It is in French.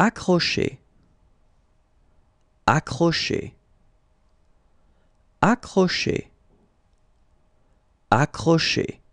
accrocher, accrocher, accrocher, accrocher.